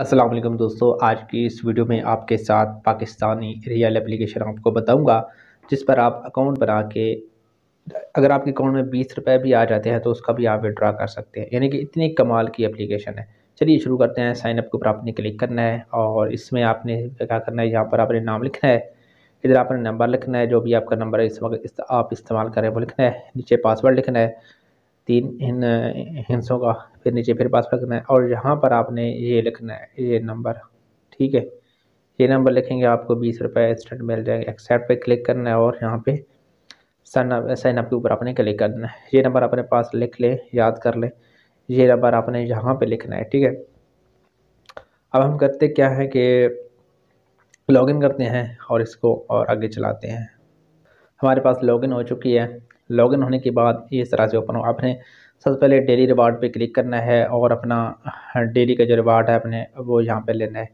असलम दोस्तों आज की इस वीडियो में आपके साथ पाकिस्तानी रियल एप्लीकेशन आपको बताऊंगा जिस पर आप अकाउंट बना के अगर आपके अकाउंट में बीस रुपए भी आ जाते हैं तो उसका भी आप विड्रा कर सकते हैं यानी कि इतनी कमाल की एप्लीकेशन है चलिए शुरू करते हैं साइनअप के ऊपर आपने क्लिक करना है और इसमें आपने क्या करना है यहाँ पर आपने नाम लिखना है इधर आपने नंबर लिखना है जो भी आपका नंबर है इस वक्त आप इस्तेमाल करें वो लिखना है नीचे पासवर्ड लिखना है तीन इन हिंसों का फिर नीचे फिर पास रखना है और यहाँ पर आपने ये लिखना है ये नंबर ठीक है ये नंबर लिखेंगे आपको बीस रुपये इंस्टेंट मिल जाएगा एक्सेप्ट पे क्लिक करना है और यहाँ पे साइन साइन अप के ऊपर आपने क्लिक करना है ये नंबर अपने पास लिख लें याद कर ले ये नंबर आपने यहाँ पे लिखना है ठीक है अब हम करते क्या है कि लॉगिन करते हैं और इसको और आगे चलाते हैं हमारे पास लॉगिन हो चुकी है लॉगिन होने के बाद इस तरह से ओपन हो आपने सबसे पहले डेली रिवार्ड पे क्लिक करना है और अपना हाँ, डेली का जो रिवार्ड है अपने वो यहाँ पे लेना है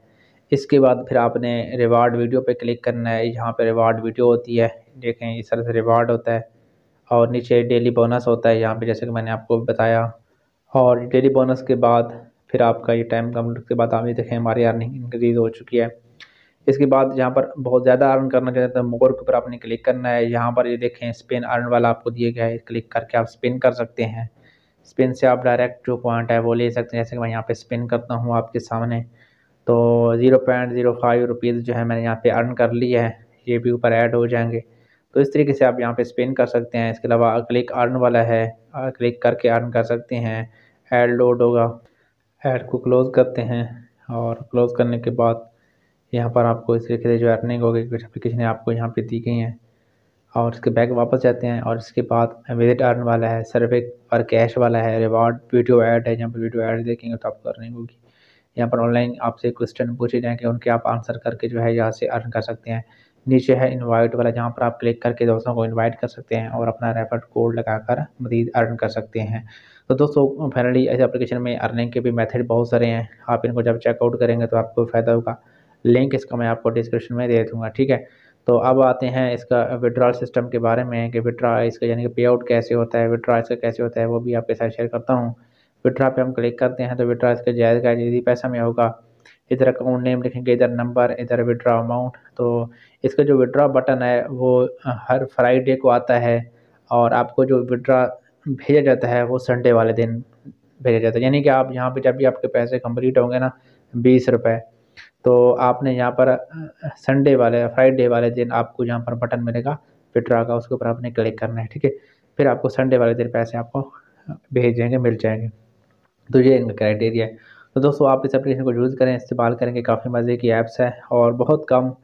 इसके बाद फिर आपने रिवार्ड वीडियो पे क्लिक करना है यहाँ पे रिवार्ड वीडियो होती है देखें इस तरह से रिवार्ड होता है और नीचे डेली बोनस होता है यहाँ पर जैसे कि मैंने आपको बताया और डेली बोनस के बाद फिर आपका ये टाइम कम के बाद आप ये देखें हमारी अर्निंग इंक्रीज़ हो चुकी है इसके बाद यहाँ पर बहुत ज़्यादा अर्न करना चाहते हैं मोर तो के ऊपर आपने क्लिक करना है यहाँ पर ये देखें स्पिन अर्न वाला आपको दिया गया है क्लिक करके आप स्पिन कर सकते हैं स्पिन से आप डायरेक्ट जो पॉइंट है वो ले सकते हैं जैसे कि मैं यहाँ पे स्पिन करता हूँ आपके सामने तो zero point zero five rupees जो है मैंने यहाँ पे अर्न कर लिया है ये भी ऊपर ऐड हो जाएंगे तो इस तरीके से आप यहाँ पे स्पिन कर सकते हैं इसके अलावा क्लिक अर्न वाला है क्लिक करके अर्न कर सकते हैं ऐड लोड होगा ऐड को क्लोज़ करते हैं और क्लोज़ करने के बाद यहाँ पर आपको इस तरीके से जो अर्निंग होगी कुछ एप्लीकेशन आपको यहाँ पे दी गई हैं और इसके बैग वापस जाते हैं और इसके बाद विजिट अर्न वाला है सर्वे और कैश वाला है रिवॉर्ड वीडियो ऐड है जहाँ पर वीडियो ऐड देखेंगे तो आपको अर्निंग होगी यहाँ पर ऑनलाइन आपसे क्वेश्चन पूछे जाएंगे उनके आप आंसर करके जो है यहाँ से अर्न कर सकते हैं नीचे है इन्वाइट वाला जहाँ पर आप क्लिक करके दोस्तों को इनवाइट कर सकते हैं और अपना रेफर कोड लगाकर मजीद अर्न कर सकते हैं तो दोस्तों फाइनली इस एप्लीकेशन में अर्निंग के भी मेथड बहुत सारे हैं आप इनको जब चेकआउट करेंगे तो आपको फ़ायदा होगा लिंक इसका मैं आपको डिस्क्रिप्शन में दे दूँगा ठीक है तो अब आते हैं इसका विड्रॉल सिस्टम के बारे में कि विड्रा इसका यानी कि पे आउट कैसे होता है विड्रा इसका कैसे होता है वो भी आपके साथ शेयर करता हूँ विड्रा पे हम क्लिक करते हैं तो विड्रा इसका जायज़ का यदि पैसा में होगा इधर अकाउंट नेम लिखेंगे इधर नंबर इधर विड्रा अमाउंट तो इसका जो विड्रा बटन है वो हर फ्राइडे को आता है और आपको जो विड्रा भेजा जाता है वो संडे वाले दिन भेजा जाता है यानी कि आप यहाँ पर जब भी आपके पैसे कम्प्लीट होंगे ना बीस रुपये तो आपने यहाँ पर संडे वाले फ्राइडे वाले दिन आपको यहाँ पर बटन मिलेगा विड्रा का उसके ऊपर आपने क्लिक करना है ठीक है फिर आपको संडे वाले दिन पैसे आपको भेज जाएंगे मिल जाएंगे तो ये इनका क्राइटेरिया है तो दोस्तों आप इस एप्लीकेशन को यूज़ करें इस्तेमाल करेंगे काफ़ी मज़े की ऐप्स है और बहुत कम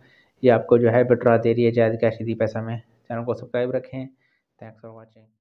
ये आपको जो है विड्रा दे रही है जायज़ कैश दी पैसा में चैनल को सब्सक्राइब रखें थैंक्स फॉर वॉचिंग